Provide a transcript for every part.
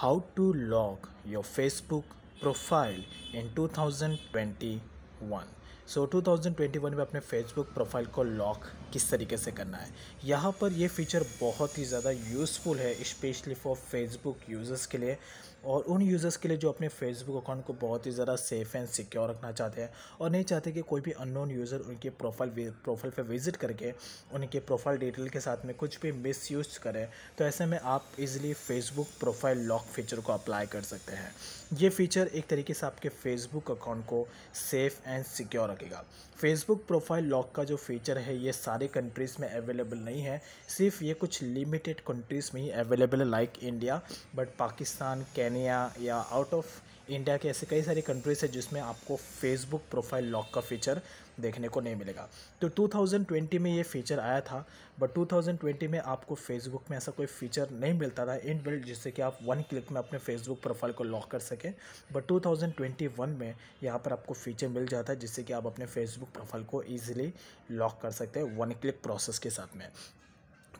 how to log your Facebook profile in 2020 one so so, 2021 में अपने Facebook profile को lock किस तरीके से करना है यहाँ पर ये फीचर बहुत ही ज़्यादा यूज़फुल है स्पेशली फॉर फेसबुक यूज़र्स के लिए और उन यूज़र्स के लिए जो अपने फेसबुक अकाउंट को बहुत ही ज़्यादा सेफ़ एंड सिक्योर रखना चाहते हैं और नहीं चाहते कि कोई भी अननोन यूज़र उनके प्रोफाइल प्रोफाइल पर विज़िट करके उनके प्रोफाइल डिटेल के साथ में कुछ भी मिस यूज़ करें तो ऐसे में आप easily Facebook profile lock feature को अप्लाई कर सकते हैं ये फीचर एक तरीके से आपके फेसबुक अकाउंट को सेफ़ एंड सिक्योर रखेगा फेसबुक प्रोफाइल लॉक का जो फीचर है ये सारे कंट्रीज़ में अवेलेबल नहीं है सिर्फ ये कुछ लिमिटेड कंट्रीज़ में ही अवेलेबल है like India but Pakistan Kenya या आउट ऑफ इंडिया के ऐसे कई सारी कंट्रीज़ है जिसमें आपको फेसबुक प्रोफाइल लॉक का फ़ीचर देखने को नहीं मिलेगा तो 2020 में ये फ़ीचर आया था बट 2020 में आपको फेसबुक में ऐसा कोई फ़ीचर नहीं मिलता था इन बिल्ड जिससे कि आप वन क्लिक में अपने फेसबुक प्रोफाइल को लॉक कर सकें बट 2021 में यहाँ पर आपको फ़ीचर मिल जाता है जिससे कि आप अपने फेसबुक प्रोफाइल को ईजिली लॉक कर सकते हैं वन क्लिक प्रोसेस के साथ में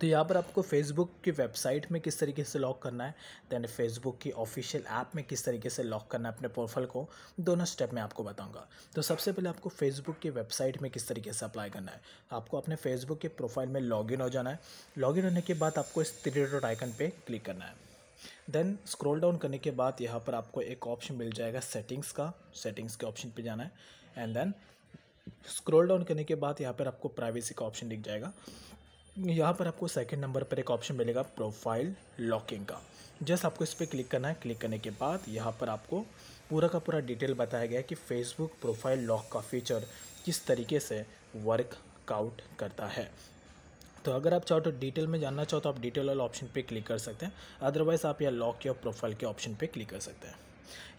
तो यहाँ पर आपको फेसबुक की वेबसाइट में किस तरीके से लॉक करना है देन फेसबुक की ऑफिशियल ऐप में किस तरीके से लॉक करना है अपने प्रोफाइल को दोनों स्टेप में आपको बताऊंगा तो सबसे पहले आपको फेसबुक की वेबसाइट में किस तरीके से अप्लाई करना है आपको अपने फेसबुक के प्रोफाइल में लॉगिन हो जाना है लॉगिन होने के बाद आपको इस थ्री डॉट आइकन पर क्लिक करना है देन स्क्रॉल डाउन करने के बाद यहाँ पर आपको एक ऑप्शन मिल जाएगा सेटिंग्स का सेटिंग्स के ऑप्शन पर जाना है एंड देन स्क्रॉल डाउन करने के बाद यहाँ पर आपको प्राइवेसी का ऑप्शन दिख जाएगा यहाँ पर आपको सेकंड नंबर पर एक ऑप्शन मिलेगा प्रोफाइल लॉकिंग का जस्ट आपको इस पर क्लिक करना है क्लिक करने के बाद यहाँ पर आपको पूरा का पूरा डिटेल बताया गया है कि फेसबुक प्रोफाइल लॉक का फीचर किस तरीके से वर्कआउट करता है तो अगर आप चाहो तो डिटेल में जानना चाहो तो आप डिटेल वाले ऑप्शन पे क्लिक कर सकते हैं अदरवाइज़ आप यह लॉक या प्रोफाइल के ऑप्शन पे क्लिक कर सकते हैं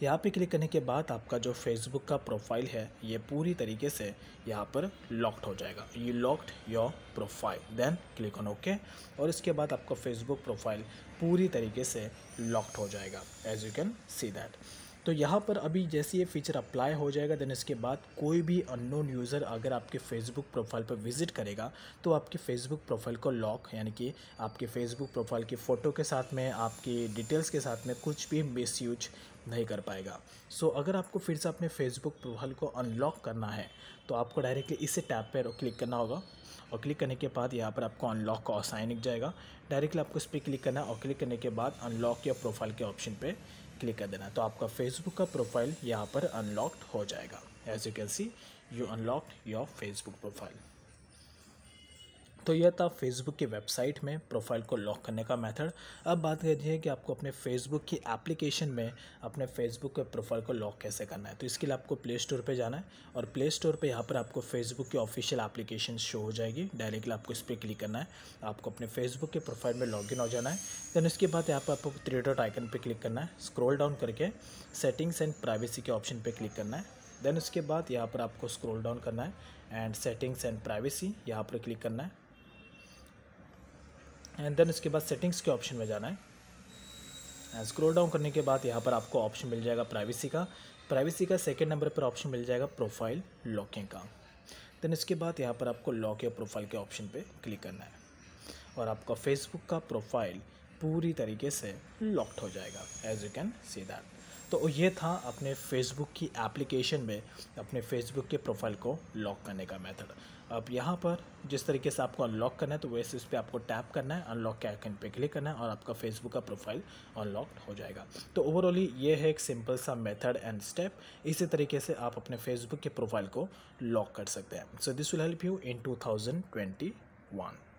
यहाँ पे क्लिक करने के बाद आपका जो फेसबुक का प्रोफाइल है ये पूरी तरीके से यहाँ पर लॉक्ड हो जाएगा you locked your profile then click on okay और इसके बाद आपका फेसबुक प्रोफाइल पूरी तरीके से लॉक्ड हो जाएगा as you can see that तो यहाँ पर अभी जैसे ये फीचर अप्लाई हो जाएगा देन इसके बाद कोई भी अननोन यूज़र अगर आपके फेसबुक प्रोफाइल पर विजिट करेगा तो आपके फेसबुक प्रोफाइल को लॉक यानी कि आपके फेसबुक प्रोफाइल की फ़ोटो के साथ में आपकी डिटेल्स के साथ में कुछ भी मिस नहीं कर पाएगा सो so, अगर आपको फिर से अपने फेसबुक प्रोफाइल को अनलॉक करना है तो आपको डायरेक्टली इसे टैब पर क्लिक करना होगा और क्लिक करने के बाद यहाँ पर आपको अनलॉक का ऑप्शन दिख जाएगा डायरेक्टली आपको इस पर क्लिक करना है और क्लिक करने के बाद अनलॉक या प्रोफाइल के ऑप्शन पर क्लिक कर देना तो आपका फेसबुक का प्रोफाइल यहाँ पर अनलॉक्ड हो जाएगा as you can see you unlock your Facebook profile तो यह था फेसबुक की वेबसाइट में प्रोफाइल को लॉक करने का मेथड अब बात करती है कि आपको अपने फेसबुक की एप्लीकेशन में अपने फेसबुक के प्रोफाइल को लॉक कैसे करना है तो इसके लिए आपको प्ले स्टोर पर जाना है और प्ले स्टोर पर यहाँ पर आपको फेसबुक की ऑफिशियल एप्लीकेशन शो हो जाएगी डायरेक्टली आपको इस पर क्लिक करना है आपको अपने फेसबुक के प्रोफाइल में लॉग हो जाना है देन इसके बाद यहाँ पर आपको थ्री डॉट आइकन पर क्लिक करना है स्क्रोल डाउन करके सेटिंग्स एंड प्राइवेसी के ऑप्शन पर क्लिक करना है देन उसके बाद यहाँ पर आपको स्क्रोल डाउन करना है एंड सेटिंग्स एंड प्राइवेसी यहाँ पर क्लिक करना है एंड देन उसके बाद सेटिंग्स के ऑप्शन में जाना है एंड स्क्रोल डाउन करने के बाद यहाँ पर आपको ऑप्शन मिल जाएगा प्राइवेसी का प्राइवेसी का सेकेंड नंबर पर ऑप्शन मिल जाएगा प्रोफाइल लॉकिंग का देन इसके बाद यहाँ पर आपको लॉक या प्रोफाइल के ऑप्शन पे क्लिक करना है और आपका फेसबुक का प्रोफाइल पूरी तरीके से लॉक्ड हो जाएगा as you can see that तो ये था अपने फेसबुक की एप्लीकेशन में अपने फेसबुक के प्रोफाइल को लॉक करने का मेथड अब यहाँ पर जिस तरीके से आपको अनलॉक करना है तो वैसे इस पर आपको टैप करना है अनलॉक के आइकन पे क्लिक करना है और आपका फेसबुक का प्रोफाइल अनलॉक हो जाएगा तो ओवरऑल ये है एक सिंपल सा मेथड एंड स्टेप इसी तरीके से आप अपने फेसबुक के प्रोफाइल को लॉक कर सकते हैं so this will help you in two thousand twenty one